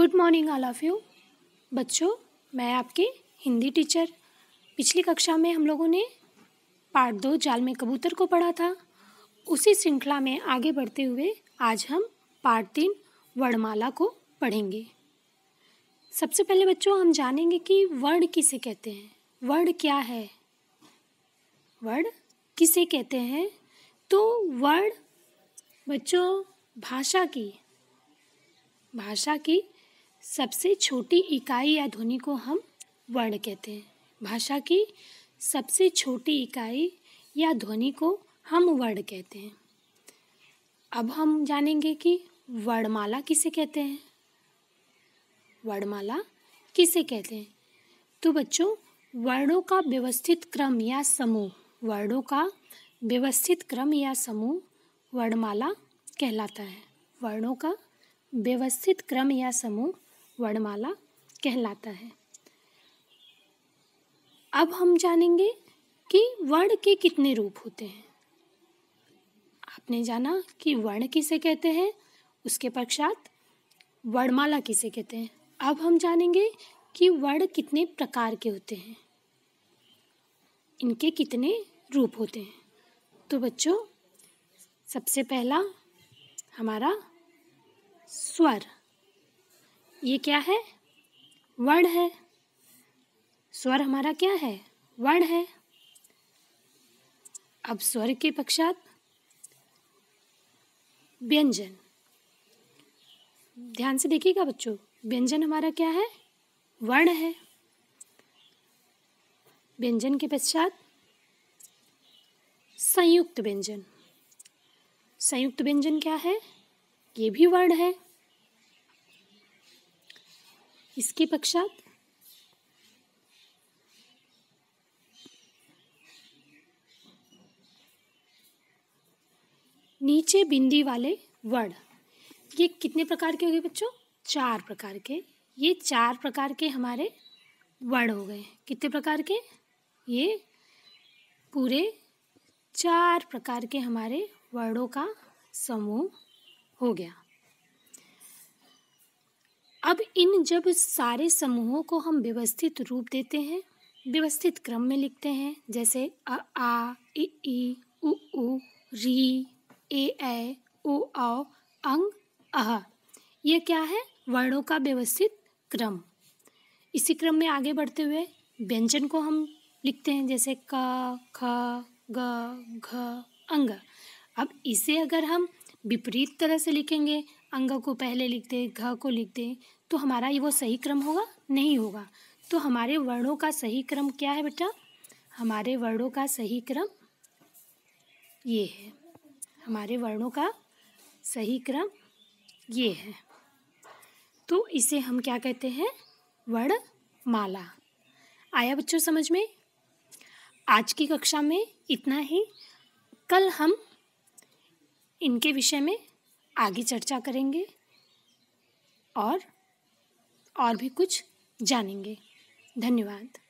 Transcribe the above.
good morning all of you बच्चों मैं आपकी हिंदी टीचर पिछली कक्षा में हम लोगों ने पार्ट दो जाल में कबूतर को पढ़ा था उसी श्रृंखला में आगे बढ़ते हुए आज हम पार्ट तीन वर्णमाला को पढ़ेंगे सबसे पहले बच्चों हम जानेंगे कि वर्ण किसे कहते हैं वर्ण क्या है वर्ण किसे कहते हैं तो वर्ण बच्चों भाषा की भाषा की सबसे छोटी इकाई या ध्वनि को हम वर्ण कहते हैं भाषा की सबसे छोटी इकाई या ध्वनि को हम वर्ण कहते हैं अब हम जानेंगे कि वर्णमाला किसे कहते हैं वर्णमाला किसे कहते हैं तो बच्चों वर्णों का व्यवस्थित क्रम या समूह वर्णों का व्यवस्थित क्रम या समूह वर्णमाला कहलाता है वर्णों का व्यवस्थित क्रम या समूह वर्णमाला कहलाता है अब हम जानेंगे कि वर्ण के कितने रूप होते हैं आपने जाना कि वर्ण किसे कहते हैं उसके पश्चात वर्णमाला किसे कहते हैं अब हम जानेंगे कि वर्ण कितने प्रकार के होते हैं इनके कितने रूप होते हैं तो बच्चों सबसे पहला हमारा स्वर ये क्या है वर्ण है स्वर हमारा क्या है वर्ण है अब स्वर के पश्चात व्यंजन ध्यान से देखिएगा बच्चों व्यंजन हमारा क्या है वर्ण है व्यंजन के पश्चात संयुक्त व्यंजन संयुक्त व्यंजन क्या है ये भी वर्ण है इसके पश्चात नीचे बिंदी वाले वर्ण ये कितने प्रकार के हो गए बच्चों चार प्रकार के ये चार प्रकार के हमारे वर्ण हो गए कितने प्रकार के ये पूरे चार प्रकार के हमारे वर्णों का समूह हो गया अब इन जब सारे समूहों को हम व्यवस्थित रूप देते हैं व्यवस्थित क्रम में लिखते हैं जैसे अ आ इ ई उ उ री ए ए ओ औ अंग अह यह क्या है वर्णों का व्यवस्थित क्रम इसी क्रम में आगे बढ़ते हुए व्यंजन को हम लिखते हैं जैसे क ख ग घ अंग अब इसे अगर हम विपरीत तरह से लिखेंगे अंग को पहले लिख दे घ को लिख दे तो हमारा ये वो सही क्रम होगा नहीं होगा तो हमारे वर्णों का सही क्रम क्या है बेटा हमारे वर्णों का सही क्रम ये है हमारे वर्णों का सही क्रम ये है तो इसे हम क्या कहते हैं वर्ण माला आया बच्चों समझ में आज की कक्षा में इतना ही कल हम इनके विषय में आगे चर्चा करेंगे और और भी कुछ जानेंगे धन्यवाद